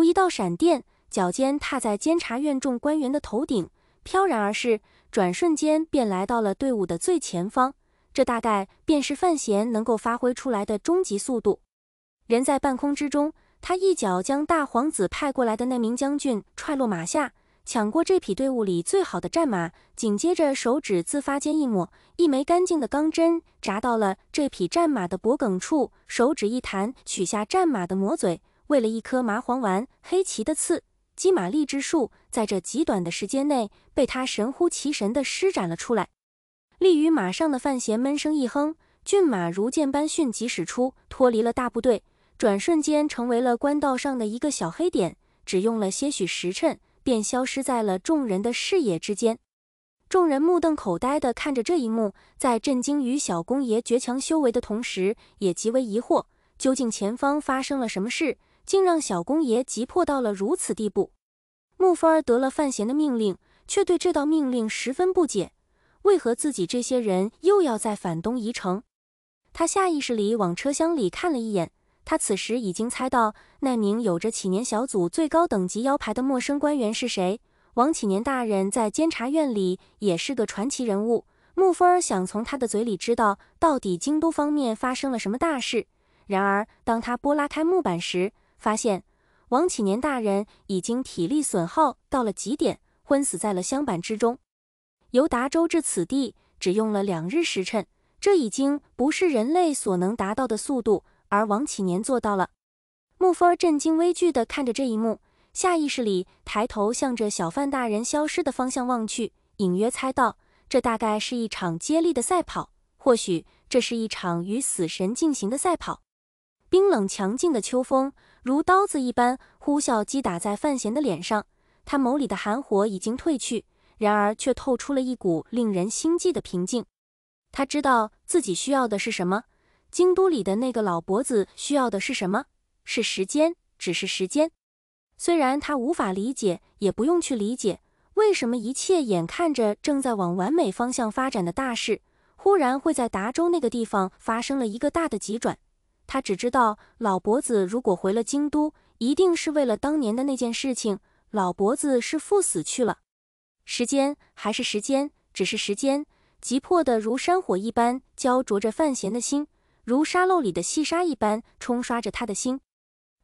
如一道闪电，脚尖踏在监察院众官员的头顶，飘然而逝，转瞬间便来到了队伍的最前方。这大概便是范闲能够发挥出来的终极速度。人在半空之中，他一脚将大皇子派过来的那名将军踹落马下，抢过这匹队伍里最好的战马，紧接着手指自发间一抹，一枚干净的钢针扎到了这匹战马的脖梗处，手指一弹，取下战马的磨嘴。为了一颗麻黄丸，黑棋的刺击马荔之术，在这极短的时间内被他神乎其神的施展了出来。立于马上的范闲闷声一哼，骏马如箭般迅疾驶出，脱离了大部队，转瞬间成为了官道上的一个小黑点，只用了些许时辰便消失在了众人的视野之间。众人目瞪口呆地看着这一幕，在震惊于小公爷绝强修为的同时，也极为疑惑，究竟前方发生了什么事？竟让小公爷急迫到了如此地步。沐风儿得了范闲的命令，却对这道命令十分不解，为何自己这些人又要在反东夷城？他下意识里往车厢里看了一眼，他此时已经猜到那名有着启年小组最高等级腰牌的陌生官员是谁。王启年大人在监察院里也是个传奇人物。沐风儿想从他的嘴里知道到底京都方面发生了什么大事。然而，当他拨拉开木板时，发现王启年大人已经体力损耗到了极点，昏死在了箱板之中。由达州至此地只用了两日时辰，这已经不是人类所能达到的速度，而王启年做到了。木分儿震惊微惧地看着这一幕，下意识里抬头向着小贩大人消失的方向望去，隐约猜到这大概是一场接力的赛跑，或许这是一场与死神进行的赛跑。冰冷强劲的秋风。如刀子一般呼啸击打在范闲的脸上，他眸里的寒火已经褪去，然而却透出了一股令人心悸的平静。他知道自己需要的是什么，京都里的那个老伯子需要的是什么？是时间，只是时间。虽然他无法理解，也不用去理解，为什么一切眼看着正在往完美方向发展的大事，忽然会在达州那个地方发生了一个大的急转。他只知道老伯子如果回了京都，一定是为了当年的那件事情。老伯子是赴死去了。时间还是时间，只是时间急迫的如山火一般，焦灼着范闲的心，如沙漏里的细沙一般，冲刷着他的心。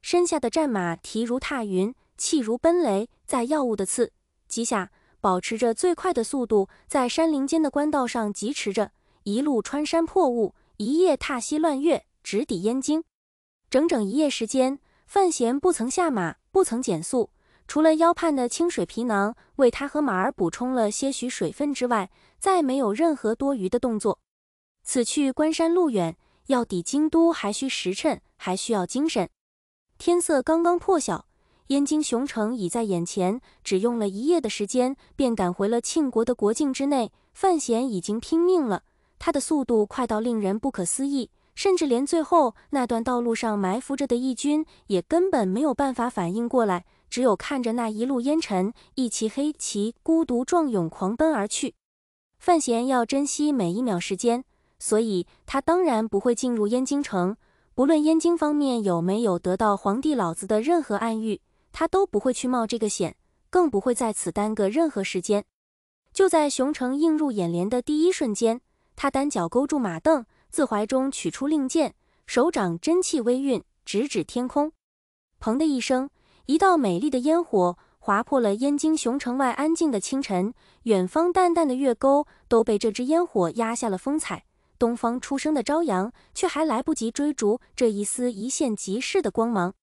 身下的战马蹄如踏云，气如奔雷，在药物的刺击下，保持着最快的速度，在山林间的官道上疾驰着，一路穿山破雾，一夜踏溪乱月。直抵燕京，整整一夜时间，范闲不曾下马，不曾减速，除了腰畔的清水皮囊为他和马儿补充了些许水分之外，再没有任何多余的动作。此去关山路远，要抵京都还需时辰，还需要精神。天色刚刚破晓，燕京雄城已在眼前，只用了一夜的时间便赶回了庆国的国境之内。范闲已经拼命了，他的速度快到令人不可思议。甚至连最后那段道路上埋伏着的义军也根本没有办法反应过来，只有看着那一路烟尘，一骑黑骑孤独壮勇狂奔而去。范闲要珍惜每一秒时间，所以他当然不会进入燕京城。不论燕京方面有没有得到皇帝老子的任何暗喻，他都不会去冒这个险，更不会在此耽搁任何时间。就在熊城映入眼帘的第一瞬间，他单脚勾住马凳。自怀中取出令箭，手掌真气微运，直指天空。砰的一声，一道美丽的烟火划破了燕京雄城外安静的清晨，远方淡淡的月沟都被这支烟火压下了风采。东方初升的朝阳却还来不及追逐这一丝一线即逝的光芒。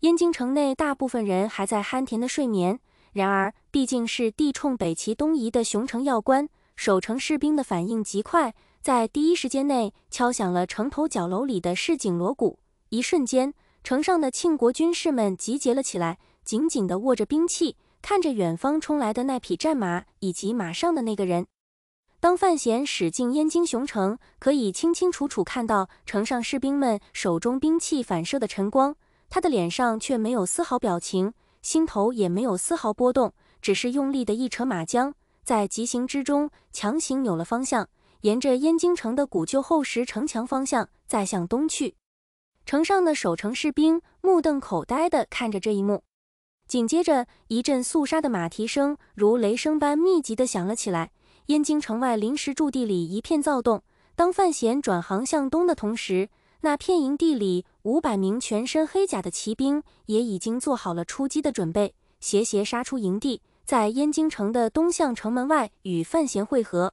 燕京城内大部分人还在酣甜的睡眠，然而毕竟是地冲北齐东夷的雄城要关，守城士兵的反应极快。在第一时间内敲响了城头角楼里的市井锣鼓，一瞬间，城上的庆国军士们集结了起来，紧紧地握着兵器，看着远方冲来的那匹战马以及马上的那个人。当范闲驶进燕京雄城，可以清清楚楚看到城上士兵们手中兵器反射的晨光，他的脸上却没有丝毫表情，心头也没有丝毫波动，只是用力的一扯马缰，在急行之中强行扭了方向。沿着燕京城的古旧厚实城墙方向，再向东去，城上的守城士兵目瞪口呆的看着这一幕。紧接着，一阵肃杀的马蹄声如雷声般密集的响了起来。燕京城外临时驻地里一片躁动。当范闲转行向东的同时，那片营地里五百名全身黑甲的骑兵也已经做好了出击的准备，斜斜杀出营地，在燕京城的东向城门外与范闲汇合。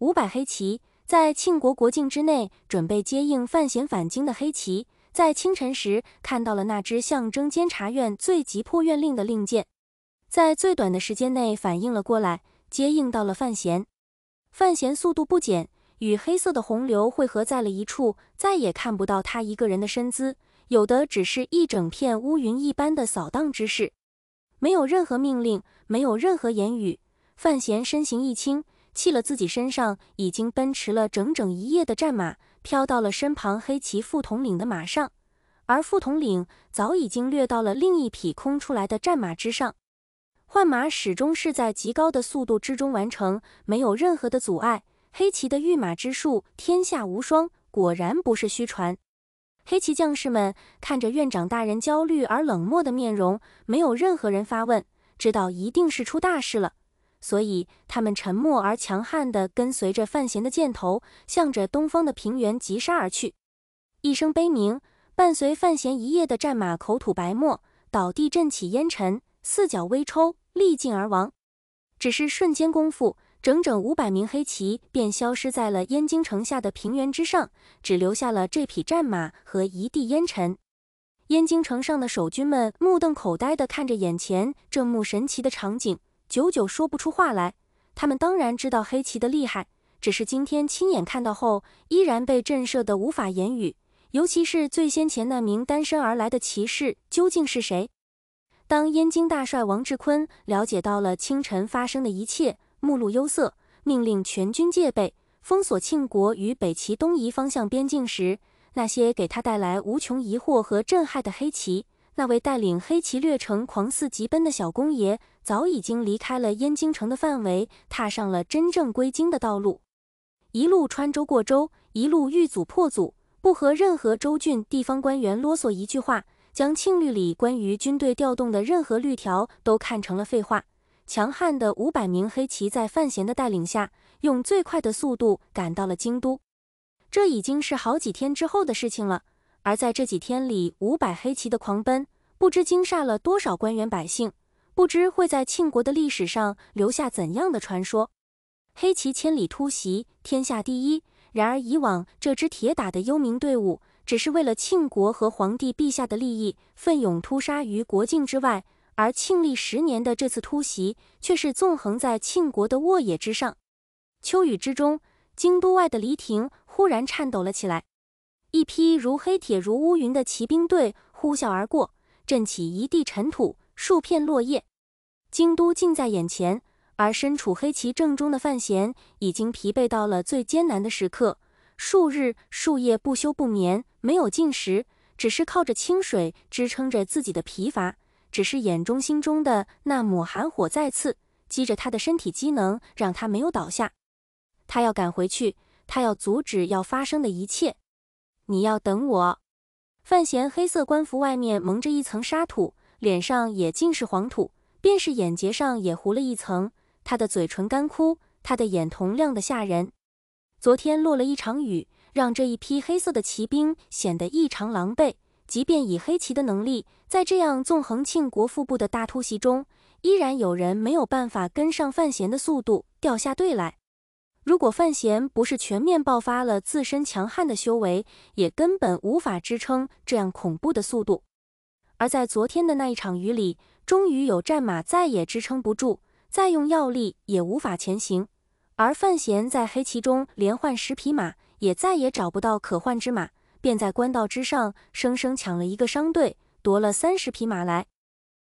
五百黑骑在庆国国境之内，准备接应范闲返京的黑骑，在清晨时看到了那支象征监察院最急迫院令的令箭，在最短的时间内反应了过来，接应到了范闲。范闲速度不减，与黑色的洪流汇合在了一处，再也看不到他一个人的身姿，有的只是一整片乌云一般的扫荡之势。没有任何命令，没有任何言语，范闲身形一轻。弃了自己身上已经奔驰了整整一夜的战马，飘到了身旁黑骑副统领的马上，而副统领早已经掠到了另一匹空出来的战马之上。换马始终是在极高的速度之中完成，没有任何的阻碍。黑骑的御马之术天下无双，果然不是虚传。黑骑将士们看着院长大人焦虑而冷漠的面容，没有任何人发问，知道一定是出大事了。所以，他们沉默而强悍地跟随着范闲的箭头，向着东方的平原疾杀而去。一声悲鸣，伴随范闲一夜的战马口吐白沫，倒地震起烟尘，四脚微抽，力尽而亡。只是瞬间功夫，整整五百名黑骑便消失在了燕京城下的平原之上，只留下了这匹战马和一地烟尘。燕京城上的守军们目瞪口呆地看着眼前这幕神奇的场景。久久说不出话来。他们当然知道黑棋的厉害，只是今天亲眼看到后，依然被震慑得无法言语。尤其是最先前那名单身而来的骑士究竟是谁？当燕京大帅王志坤了解到了清晨发生的一切，目露忧色，命令全军戒备，封锁庆国与北齐东夷方向边境时，那些给他带来无穷疑惑和震撼的黑旗，那位带领黑骑掠城狂肆疾奔的小公爷。早已经离开了燕京城的范围，踏上了真正归京的道路。一路穿州过州，一路遇阻破阻，不和任何州郡地方官员啰嗦一句话，将《庆律》里关于军队调动的任何律条都看成了废话。强悍的五百名黑骑在范闲的带领下，用最快的速度赶到了京都。这已经是好几天之后的事情了。而在这几天里，五百黑骑的狂奔，不知惊煞了多少官员百姓。不知会在庆国的历史上留下怎样的传说？黑骑千里突袭，天下第一。然而以往这支铁打的幽冥队伍，只是为了庆国和皇帝陛下的利益，奋勇突杀于国境之外；而庆历十年的这次突袭，却是纵横在庆国的沃野之上。秋雨之中，京都外的黎亭忽然颤抖了起来。一批如黑铁、如乌云的骑兵队呼啸而过，震起一地尘土。数片落叶，京都近在眼前，而身处黑旗正中的范闲已经疲惫到了最艰难的时刻。数日数夜不休不眠，没有进食，只是靠着清水支撑着自己的疲乏。只是眼中心中的那抹寒火再次激着他的身体机能，让他没有倒下。他要赶回去，他要阻止要发生的一切。你要等我。范闲黑色官服外面蒙着一层沙土。脸上也尽是黄土，便是眼睫上也糊了一层。他的嘴唇干枯，他的眼瞳亮得吓人。昨天落了一场雨，让这一批黑色的骑兵显得异常狼狈。即便以黑骑的能力，在这样纵横庆国腹部的大突袭中，依然有人没有办法跟上范闲的速度，掉下队来。如果范闲不是全面爆发了自身强悍的修为，也根本无法支撑这样恐怖的速度。而在昨天的那一场雨里，终于有战马再也支撑不住，再用药力也无法前行。而范闲在黑骑中连换十匹马，也再也找不到可换之马，便在官道之上生生抢了一个商队，夺了三十匹马来。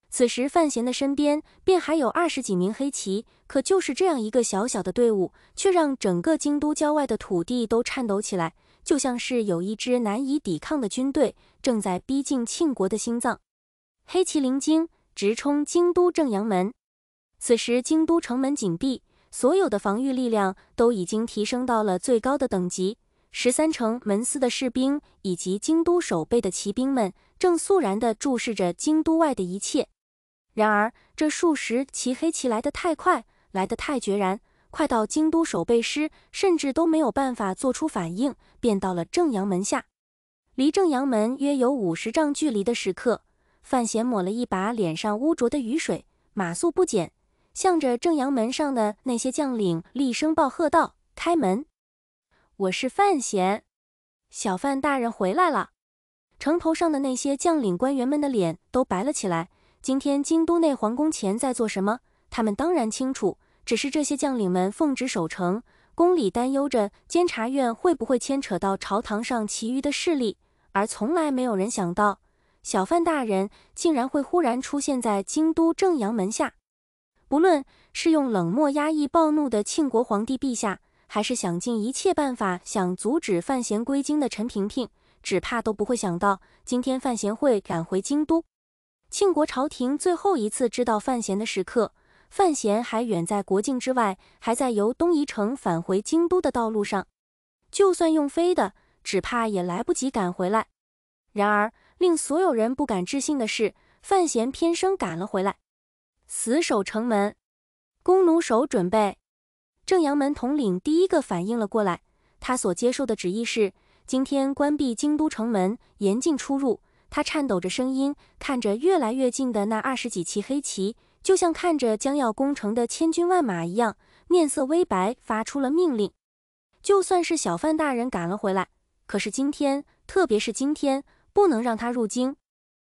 此时范闲的身边便还有二十几名黑骑，可就是这样一个小小的队伍，却让整个京都郊外的土地都颤抖起来。就像是有一支难以抵抗的军队正在逼近庆国的心脏，黑麒麟精直冲京都正阳门。此时，京都城门紧闭，所有的防御力量都已经提升到了最高的等级。十三城门司的士兵以及京都守备的骑兵们正肃然地注视着京都外的一切。然而，这数十骑黑骑来的太快，来的太决然。快到京都守备师，甚至都没有办法做出反应，便到了正阳门下。离正阳门约有五十丈距离的时刻，范闲抹了一把脸上污浊的雨水，马速不减，向着正阳门上的那些将领厉声报喝道：“开门！我是范闲，小范大人回来了。”城头上的那些将领官员们的脸都白了起来。今天京都内皇宫前在做什么？他们当然清楚。只是这些将领们奉旨守城，宫里担忧着监察院会不会牵扯到朝堂上其余的势力，而从来没有人想到，小范大人竟然会忽然出现在京都正阳门下。不论是用冷漠压抑暴怒的庆国皇帝陛下，还是想尽一切办法想阻止范闲归京的陈萍萍，只怕都不会想到，今天范闲会赶回京都。庆国朝廷最后一次知道范闲的时刻。范闲还远在国境之外，还在由东夷城返回京都的道路上。就算用飞的，只怕也来不及赶回来。然而，令所有人不敢置信的是，范闲偏生赶了回来，死守城门。弓弩手准备。正阳门统领第一个反应了过来，他所接受的旨意是今天关闭京都城门，严禁出入。他颤抖着声音看着越来越近的那二十几骑黑骑。就像看着将要攻城的千军万马一样，面色微白，发出了命令。就算是小范大人赶了回来，可是今天，特别是今天，不能让他入京。